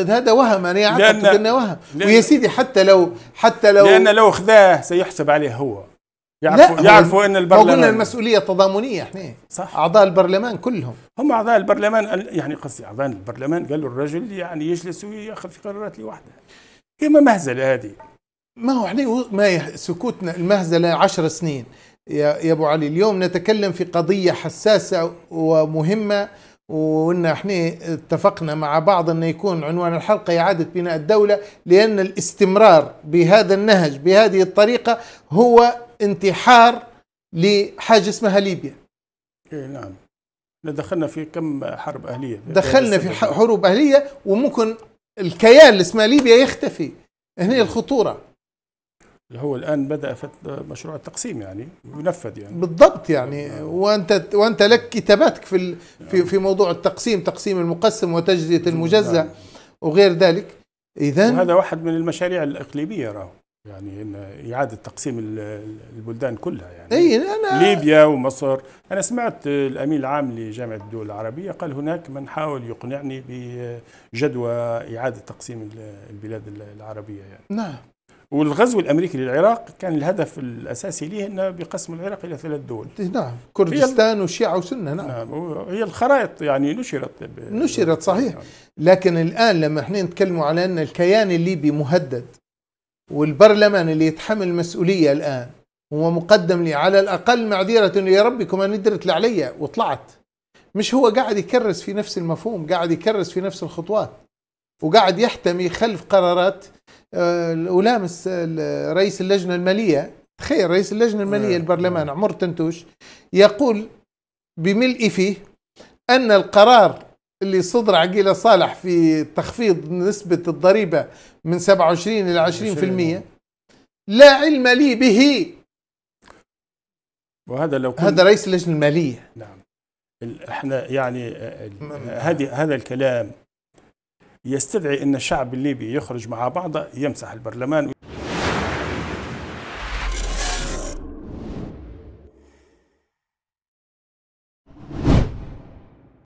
هذا وهم انا اعتقد انه وهم ويا سيدي حتى لو حتى لو لان لو خذاه سيحسب عليه هو يعرفوا يعرفوا ان البرلمان قلنا المسؤوليه تضامنيه احنا صح اعضاء البرلمان كلهم هم اعضاء البرلمان يعني قصدي اعضاء البرلمان قالوا الرجل يعني يجلس وياخذ في قرارات لوحده كما مهزله هذه ما هو احنا ما سكوتنا المهزله عشر سنين يا يا ابو علي اليوم نتكلم في قضيه حساسه ومهمه وان احنا اتفقنا مع بعض ان يكون عنوان الحلقه اعاده بناء الدوله لان الاستمرار بهذا النهج بهذه الطريقه هو انتحار لحاجه اسمها ليبيا. إيه نعم. دخلنا في كم حرب اهليه. دخلنا في حروب اهليه وممكن الكيان اللي اسمه ليبيا يختفي. هنا نعم. الخطوره. هو الان بدا مشروع التقسيم يعني ينفذ يعني بالضبط يعني آه. وانت وانت لك كتاباتك في نعم. في في موضوع التقسيم تقسيم المقسم وتجزيه المجزا نعم. وغير ذلك اذا هذا واحد من المشاريع الاقليميه راه يعني ان اعاده تقسيم البلدان كلها يعني اي انا ليبيا ومصر انا سمعت الامين العام لجامعه الدول العربيه قال هناك من حاول يقنعني بجدوى اعاده تقسيم البلاد العربيه يعني نعم والغزو الامريكي للعراق كان الهدف الاساسي ليه انه بقسم العراق الى ثلاث دول إيه، نعم كردستان وشيعه وسنه نعم. نعم هي الخرائط يعني نشرت ب... نشرت صحيح نعم. لكن الان لما احنا نتكلموا على ان الكيان الليبي مهدد والبرلمان اللي يتحمل المسؤولية الان هو مقدم لي على الاقل معذره يا ربكم انا ندرت علي وطلعت مش هو قاعد يكرس في نفس المفهوم قاعد يكرس في نفس الخطوات وقاعد يحتمي خلف قرارات آه، ولامس رئيس اللجنه الماليه تخيل رئيس اللجنه الماليه آه. البرلمان عمر تنتوش يقول بملء فيه ان القرار اللي صدر عقيله صالح في تخفيض نسبه الضريبه من 27 الى 20% لا علم لي به وهذا لو هذا رئيس اللجنه الماليه نعم احنا يعني آه، هذه هذا الكلام يستدعي أن الشعب الليبي يخرج مع بعضه يمسح البرلمان